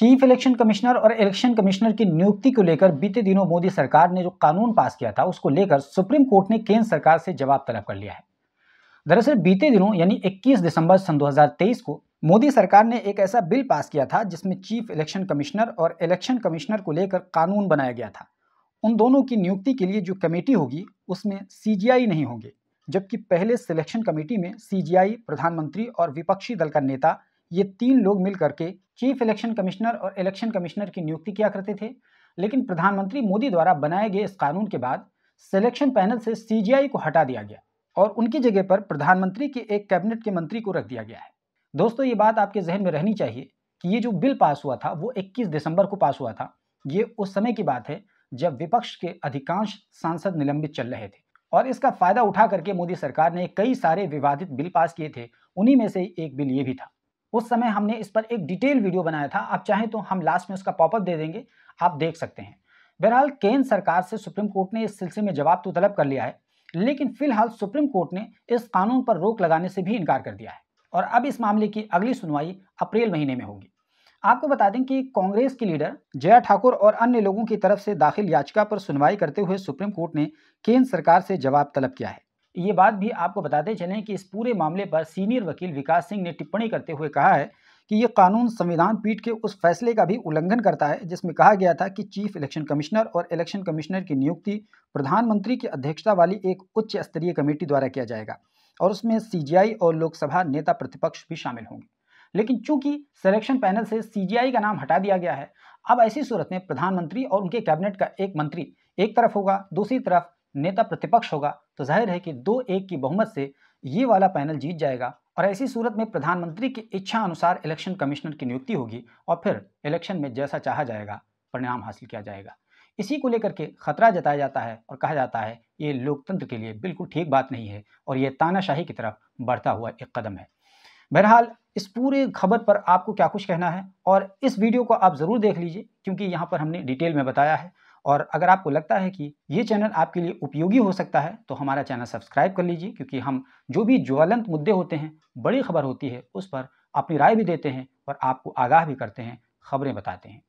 chief election commissioner और election commissioner की नियुक्ति को लेकर बीते दिनों मोदी सरकार ने जो कानून पास किया था उसको लेकर सुप्रीम कोर्ट ने केंद्र सरकार से जवाब तलब कर लिया है दरअसल बीते दिनों यानी 21 दिसंबर सन 2023 को मोदी सरकार ने एक ऐसा बिल पास किया था जिसमें चीफ इलेक्शन कमिश्नर और इलेक्शन कमिश्नर को लेकर कानून बनाया गया था उन दोनों की नियुक्ति के लिए जो कमेटी होगी उसमें सी नहीं होंगे जबकि पहले सिलेक्शन कमेटी में सी प्रधानमंत्री और विपक्षी दल का नेता ये तीन लोग मिल करके चीफ इलेक्शन कमिश्नर और इलेक्शन कमिश्नर की नियुक्ति किया करते थे लेकिन प्रधानमंत्री मोदी द्वारा बनाए गए इस कानून के बाद सिलेक्शन पैनल से सीजीआई को हटा दिया गया और उनकी जगह पर प्रधानमंत्री के एक कैबिनेट के मंत्री को रख दिया गया है दोस्तों ये बात आपके जहन में रहनी चाहिए कि ये जो बिल पास हुआ था वो 21 दिसंबर को पास हुआ था ये उस समय की बात है जब विपक्ष के अधिकांश सांसद निलंबित चल रहे थे और इसका फायदा उठा करके मोदी सरकार ने कई सारे विवादित बिल पास किए थे उन्हीं में से एक बिल ये भी था उस समय हमने इस पर एक डिटेल वीडियो बनाया था आप चाहें तो हम लास्ट में उसका पॉपअप दे देंगे आप देख सकते हैं बहरहाल केंद्र सरकार से सुप्रीम कोर्ट ने इस सिलसिले में जवाब तो तलब कर लिया है लेकिन फिलहाल सुप्रीम कोर्ट ने इस कानून पर रोक लगाने से भी इनकार कर दिया है और अब इस मामले की अगली सुनवाई अप्रैल महीने में होगी आपको बता दें कि कांग्रेस की लीडर जया ठाकुर और अन्य लोगों की तरफ से दाखिल याचिका पर सुनवाई करते हुए सुप्रीम कोर्ट ने केंद्र सरकार से जवाब तलब किया है ये बात भी आपको बताते चले कि इस पूरे मामले पर सीनियर वकील विकास सिंह ने टिप्पणी करते हुए कहा है कि ये कानून संविधान पीठ के उस फैसले का भी उल्लंघन करता है जिसमें कहा गया था कि चीफ इलेक्शन कमिश्नर और इलेक्शन कमिश्नर की नियुक्ति प्रधानमंत्री की अध्यक्षता वाली एक उच्च स्तरीय कमेटी द्वारा किया जाएगा और उसमें सीजीआई और लोकसभा नेता प्रतिपक्ष भी शामिल होंगे लेकिन चूंकि सिलेक्शन पैनल से सीजीआई का नाम हटा दिया गया है अब ऐसी सूरत में प्रधानमंत्री और उनके कैबिनेट का एक मंत्री एक तरफ होगा दूसरी तरफ नेता प्रतिपक्ष होगा तो जाहिर है कि दो एक की बहुमत से ये वाला पैनल जीत जाएगा और ऐसी सूरत में प्रधानमंत्री की इच्छा अनुसार इलेक्शन कमिश्नर की नियुक्ति होगी और फिर इलेक्शन में जैसा चाहा जाएगा परिणाम हासिल किया जाएगा इसी को लेकर के खतरा जताया जाता है और कहा जाता है ये लोकतंत्र के लिए बिल्कुल ठीक बात नहीं है और ये तानाशाही की तरफ बढ़ता हुआ एक कदम है बहरहाल इस पूरे खबर पर आपको क्या कुछ कहना है और इस वीडियो को आप ज़रूर देख लीजिए क्योंकि यहाँ पर हमने डिटेल में बताया है और अगर आपको लगता है कि ये चैनल आपके लिए उपयोगी हो सकता है तो हमारा चैनल सब्सक्राइब कर लीजिए क्योंकि हम जो भी ज्वलंत मुद्दे होते हैं बड़ी खबर होती है उस पर अपनी राय भी देते हैं और आपको आगाह भी करते हैं खबरें बताते हैं